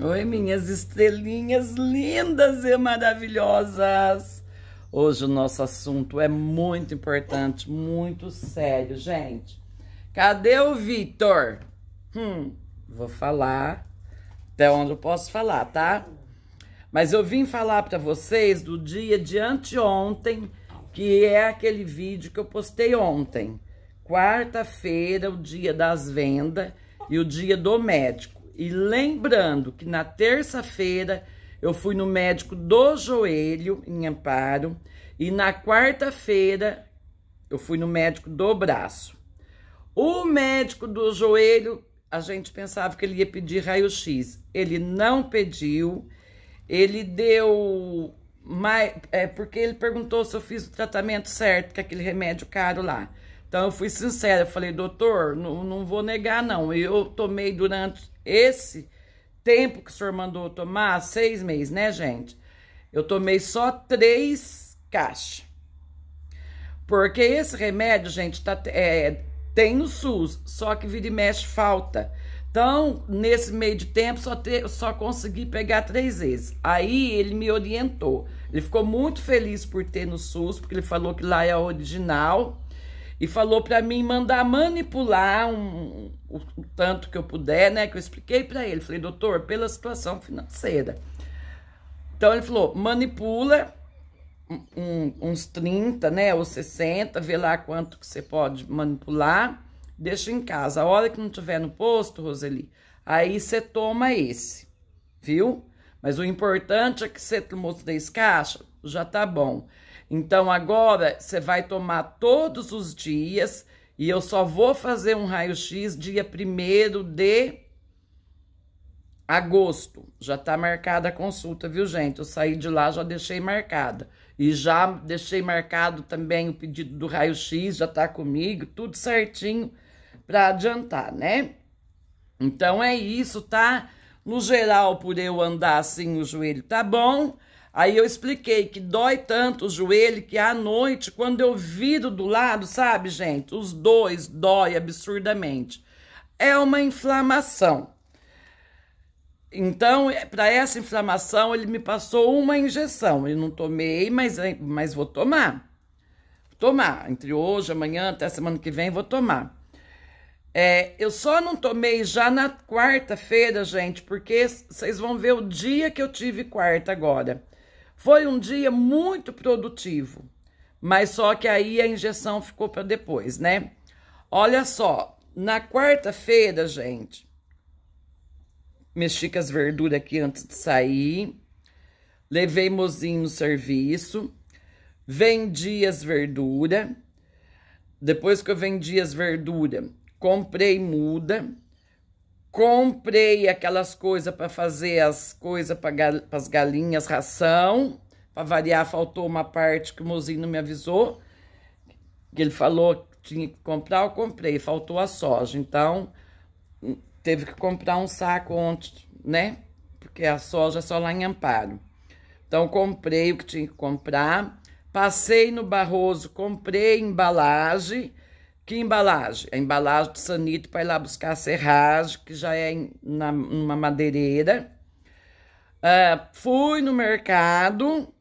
Oi, minhas estrelinhas lindas e maravilhosas! Hoje o nosso assunto é muito importante, muito sério, gente. Cadê o Vitor? Hum, vou falar até onde eu posso falar, tá? Mas eu vim falar para vocês do dia de anteontem, que é aquele vídeo que eu postei ontem. Quarta-feira, o dia das vendas e o dia do médico. E lembrando que na terça-feira eu fui no médico do joelho em Amparo e na quarta-feira eu fui no médico do braço. O médico do joelho, a gente pensava que ele ia pedir raio-x. Ele não pediu. Ele deu mais, é porque ele perguntou se eu fiz o tratamento certo, com aquele remédio caro lá. Então eu fui sincera, eu falei, doutor, não, não vou negar não. Eu tomei durante esse tempo que o senhor mandou tomar, seis meses, né, gente? Eu tomei só três caixas. Porque esse remédio, gente, tá, é, tem no SUS, só que vira e mexe falta. Então, nesse meio de tempo, só, te, só consegui pegar três vezes. Aí ele me orientou. Ele ficou muito feliz por ter no SUS, porque ele falou que lá é a original e falou para mim mandar manipular um, o tanto que eu puder, né? Que eu expliquei para ele. Falei, doutor, pela situação financeira. Então ele falou: manipula um, uns 30, né? Ou 60, vê lá quanto que você pode manipular, deixa em casa. A hora que não tiver no posto, Roseli, aí você toma esse, viu? Mas o importante é que você tomou três caixas, já tá bom. Então agora você vai tomar todos os dias e eu só vou fazer um raio-x dia 1 de agosto. Já tá marcada a consulta, viu, gente? Eu saí de lá, já deixei marcada. E já deixei marcado também o pedido do raio-x, já tá comigo, tudo certinho para adiantar, né? Então é isso, tá? No geral, por eu andar assim, o joelho tá bom. Aí eu expliquei que dói tanto o joelho que à noite, quando eu viro do lado, sabe, gente, os dois dói absurdamente. É uma inflamação. Então, é, para essa inflamação, ele me passou uma injeção. Eu não tomei, mas, mas vou tomar. Vou tomar. Entre hoje, amanhã, até semana que vem, vou tomar. É, eu só não tomei já na quarta-feira, gente, porque vocês vão ver o dia que eu tive quarta agora. Foi um dia muito produtivo, mas só que aí a injeção ficou para depois, né? Olha só, na quarta-feira, gente, mexi com as verduras aqui antes de sair, levei mozinho no serviço, vendi as verduras. Depois que eu vendi as verduras, comprei muda comprei aquelas coisas para fazer as coisas para gal as galinhas, ração. Para variar, faltou uma parte que o mozinho não me avisou. Que ele falou que tinha que comprar, eu comprei. Faltou a soja, então hum, teve que comprar um saco ontem, né? Porque a soja é só lá em Amparo. Então comprei o que tinha que comprar. Passei no Barroso, comprei embalagem que embalagem? A embalagem do Sanito para ir lá buscar a serragem, que já é em, na, numa madeireira. Uh, fui no mercado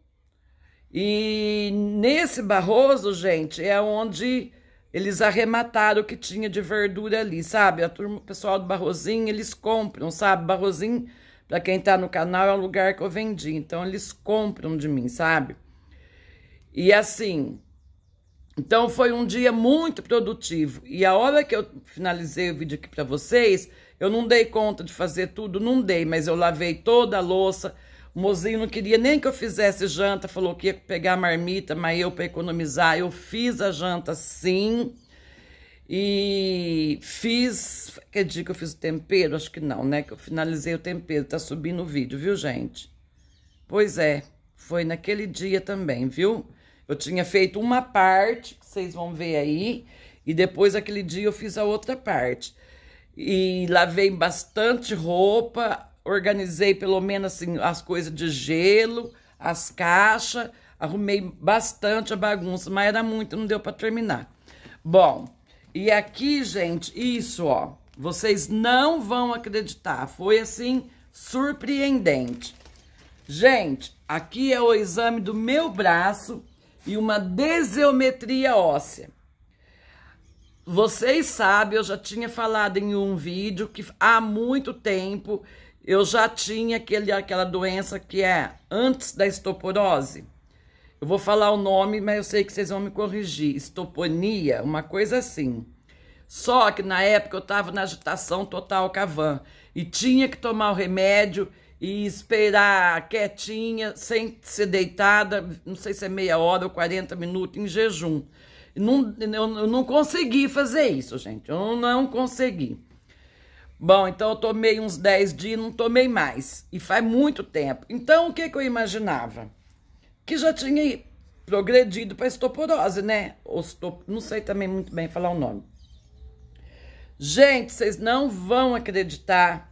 e nesse Barroso, gente, é onde eles arremataram o que tinha de verdura ali, sabe? A turma, o pessoal do Barrozinho, eles compram, sabe? Barrozinho, para quem tá no canal, é o lugar que eu vendi, então eles compram de mim, sabe? E assim, então foi um dia muito produtivo. E a hora que eu finalizei o vídeo aqui para vocês, eu não dei conta de fazer tudo, não dei, mas eu lavei toda a louça. O mozinho não queria nem que eu fizesse janta, falou que ia pegar a marmita, mas eu para economizar, eu fiz a janta sim. E fiz, quer dizer que eu fiz o tempero? Acho que não, né? Que eu finalizei o tempero, tá subindo o vídeo, viu, gente? Pois é, foi naquele dia também, viu? Eu tinha feito uma parte, que vocês vão ver aí, e depois aquele dia eu fiz a outra parte. E lavei bastante roupa, organizei pelo menos assim as coisas de gelo, as caixas, arrumei bastante a bagunça, mas era muito, não deu para terminar. Bom, e aqui, gente, isso, ó, vocês não vão acreditar, foi assim surpreendente. Gente, aqui é o exame do meu braço e uma deseometria óssea. Vocês sabem, eu já tinha falado em um vídeo que há muito tempo eu já tinha aquele, aquela doença que é antes da estoporose. Eu vou falar o nome, mas eu sei que vocês vão me corrigir. Estoponia, uma coisa assim. Só que na época eu estava na agitação total van e tinha que tomar o remédio e esperar quietinha, sem ser deitada, não sei se é meia hora ou 40 minutos em jejum. Não, eu não consegui fazer isso, gente. Eu não consegui. Bom, então eu tomei uns 10 dias, não tomei mais. E faz muito tempo. Então, o que, que eu imaginava? Que já tinha progredido para estoporose, né? Ostop... Não sei também muito bem falar o nome. Gente, vocês não vão acreditar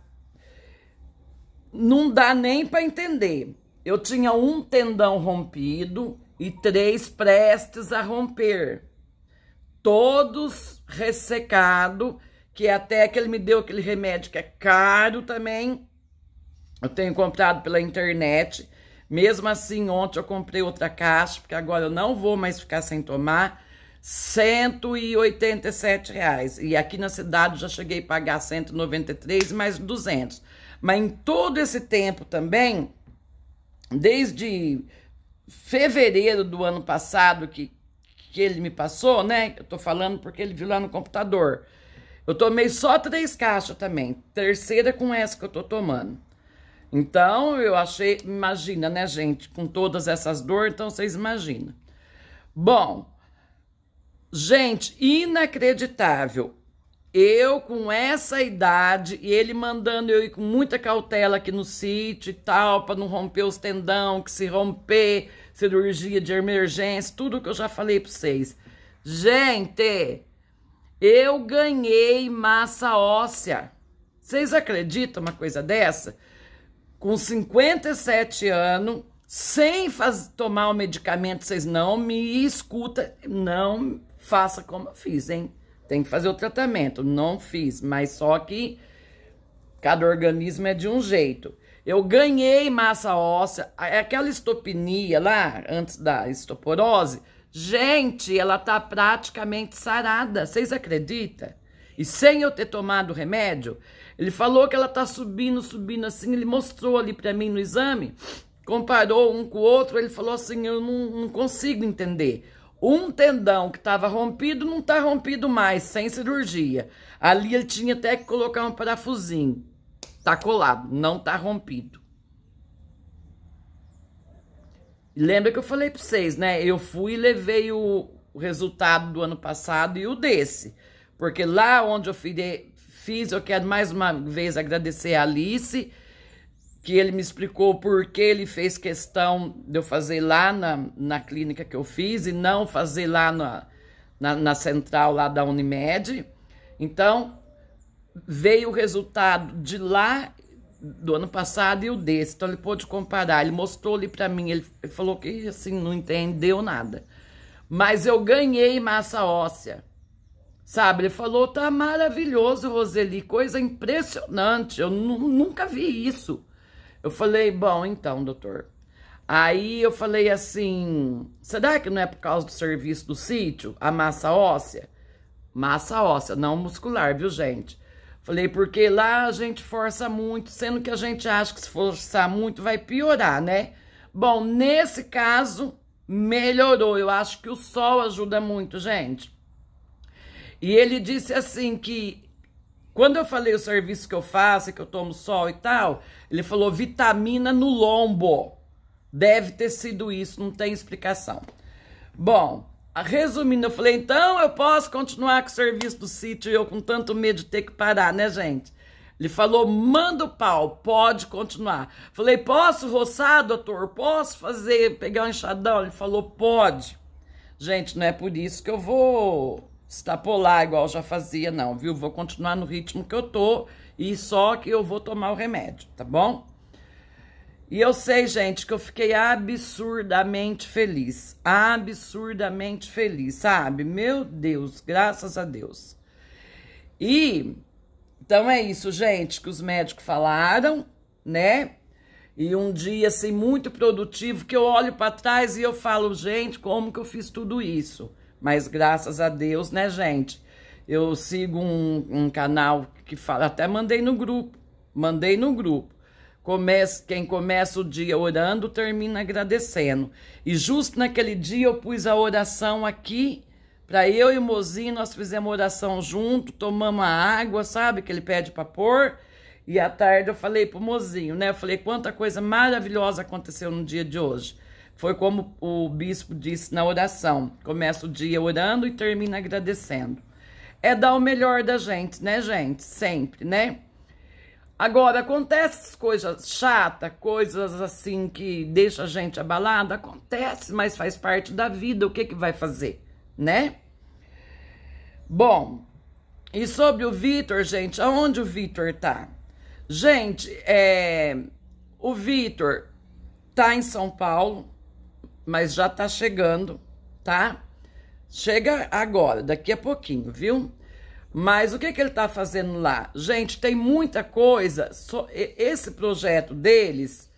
não dá nem para entender. Eu tinha um tendão rompido e três prestes a romper. Todos ressecado, que é até que ele me deu aquele remédio que é caro também. Eu tenho comprado pela internet. Mesmo assim, ontem eu comprei outra caixa, porque agora eu não vou mais ficar sem tomar. 187 reais. E aqui na cidade já cheguei a pagar 193 mais 200. Mas em todo esse tempo também, desde fevereiro do ano passado que, que ele me passou, né? Eu tô falando porque ele viu lá no computador. Eu tomei só três caixas também. Terceira com essa que eu tô tomando. Então, eu achei... Imagina, né, gente? Com todas essas dores, então vocês imaginam. Bom, Gente, inacreditável. Eu com essa idade e ele mandando eu ir com muita cautela aqui no sítio e tal, para não romper os tendão, que se romper, cirurgia de emergência, tudo que eu já falei para vocês. Gente, eu ganhei massa óssea. Vocês acreditam uma coisa dessa? Com 57 anos, sem faz, tomar o medicamento, vocês não me escuta, não faça como eu fiz, hein? Tem que fazer o tratamento. Não fiz, mas só que cada organismo é de um jeito. Eu ganhei massa óssea, aquela estopenia lá, antes da estoporose, gente, ela tá praticamente sarada, vocês acreditam? E sem eu ter tomado o remédio, ele falou que ela tá subindo, subindo assim, ele mostrou ali para mim no exame, comparou um com o outro, ele falou assim, eu não, não consigo entender. Um tendão que estava rompido não está rompido mais, sem cirurgia. Ali ele tinha até que colocar um parafusinho. Tá colado, não tá rompido. Lembra que eu falei para vocês, né? Eu fui e levei o resultado do ano passado e o desse. Porque lá onde eu fiz, eu quero mais uma vez agradecer a Alice que ele me explicou por que ele fez questão de eu fazer lá na, na clínica que eu fiz e não fazer lá na, na, na central lá da Unimed. Então, veio o resultado de lá do ano passado e o desse. Então, ele pôde comparar, ele mostrou ali para mim, ele falou que, assim, não entendeu nada. Mas eu ganhei massa óssea. Sabe, ele falou, tá maravilhoso, Roseli, coisa impressionante, eu nunca vi isso. Eu falei, bom, então, doutor. Aí eu falei assim, será que não é por causa do serviço do sítio, a massa óssea? Massa óssea, não muscular, viu, gente? Falei, porque lá a gente força muito, sendo que a gente acha que se forçar muito vai piorar, né? Bom, nesse caso, melhorou. Eu acho que o sol ajuda muito, gente. E ele disse assim que quando eu falei o serviço que eu faço, que eu tomo sol e tal, ele falou vitamina no lombo. Deve ter sido isso, não tem explicação. Bom, resumindo, eu falei, então eu posso continuar com o serviço do sítio eu com tanto medo de ter que parar, né, gente? Ele falou, manda o pau, pode continuar. Falei, posso roçar, doutor? Posso fazer, pegar um enxadão? Ele falou, pode. Gente, não é por isso que eu vou estapolar igual já fazia, não, viu? Vou continuar no ritmo que eu tô e só que eu vou tomar o remédio, tá bom? E eu sei, gente, que eu fiquei absurdamente feliz, absurdamente feliz, sabe? Meu Deus, graças a Deus. E então é isso, gente, que os médicos falaram, né? E um dia assim muito produtivo que eu olho para trás e eu falo, gente, como que eu fiz tudo isso? Mas graças a Deus, né, gente? Eu sigo um, um canal que fala, até mandei no grupo, mandei no grupo. Começa, quem começa o dia orando, termina agradecendo. E justo naquele dia eu pus a oração aqui para eu e o Mozinho, nós fizemos oração junto, tomamos a água, sabe, que ele pede para pôr. E à tarde eu falei pro Mozinho, né? Eu falei quanta coisa maravilhosa aconteceu no dia de hoje. Foi como o bispo disse na oração: começa o dia orando e termina agradecendo. É dar o melhor da gente, né, gente? Sempre, né? Agora, acontece coisas chatas, coisas assim que deixa a gente abalada, acontece, mas faz parte da vida, o que que vai fazer, né? Bom, e sobre o Vitor, gente, aonde o Vitor tá? Gente, é, o Vitor tá em São Paulo, mas já tá chegando, tá? Chega agora, daqui a pouquinho, viu? Mas o que, que ele tá fazendo lá? Gente, tem muita coisa. esse projeto deles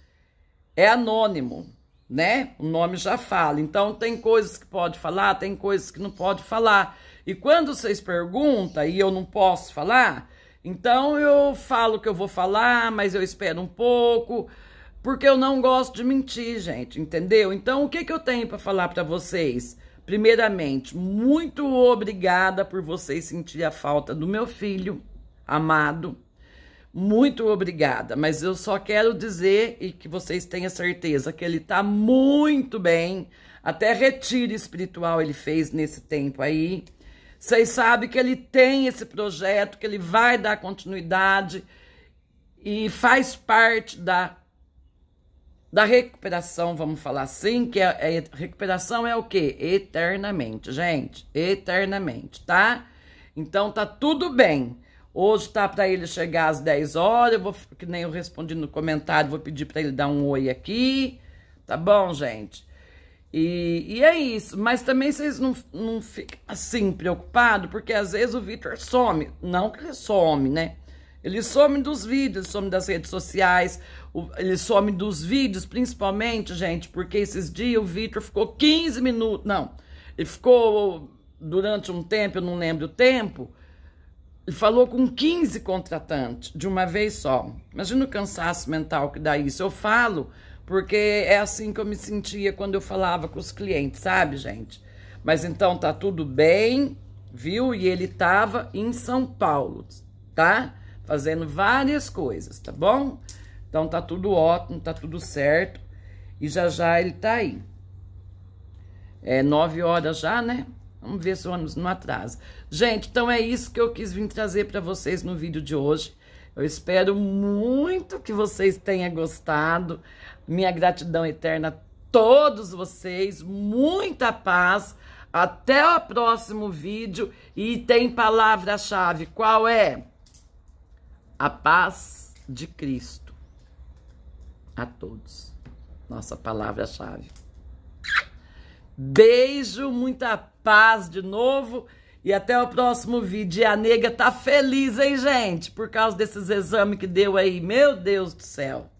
é anônimo, né? O nome já fala. Então, tem coisas que pode falar, tem coisas que não pode falar. E quando vocês perguntam e eu não posso falar, então eu falo que eu vou falar, mas eu espero um pouco porque eu não gosto de mentir, gente, entendeu? Então, o que, que eu tenho para falar para vocês? Primeiramente, muito obrigada por vocês sentir a falta do meu filho amado. Muito obrigada, mas eu só quero dizer e que vocês tenham certeza que ele está muito bem. Até retiro espiritual ele fez nesse tempo aí. Vocês sabem que ele tem esse projeto, que ele vai dar continuidade e faz parte da da recuperação, vamos falar assim, que a, é, a é, recuperação é o que? Eternamente, gente, eternamente, tá? Então tá tudo bem. Hoje tá para ele chegar às 10 horas, eu vou, que nem eu respondi no comentário, vou pedir para ele dar um oi aqui, tá bom, gente? E, e é isso, mas também vocês não, não ficam assim preocupados, porque às vezes o Vitor some, não que ele some, né? Ele some dos vídeos, some das redes sociais, ele some dos vídeos, principalmente, gente, porque esses dias o Vitor ficou 15 minutos, não, ele ficou durante um tempo, eu não lembro o tempo, ele falou com 15 contratantes de uma vez só. Imagina o cansaço mental que dá isso. Eu falo porque é assim que eu me sentia quando eu falava com os clientes, sabe, gente? Mas então tá tudo bem, viu? E ele tava em São Paulo, tá? fazendo várias coisas, tá bom? Então tá tudo ótimo, tá tudo certo. E já já ele tá aí. É nove horas já, né? Vamos ver se o ônibus não atrasa. Gente, então é isso que eu quis vir trazer para vocês no vídeo de hoje. Eu espero muito que vocês tenham gostado. Minha gratidão eterna a todos vocês. Muita paz. Até o próximo vídeo. E tem palavra-chave. Qual é? A paz de Cristo a todos. Nossa palavra-chave. Beijo, muita paz de novo. E até o próximo vídeo. E a nega tá feliz, hein, gente? Por causa desses exames que deu aí. Meu Deus do céu.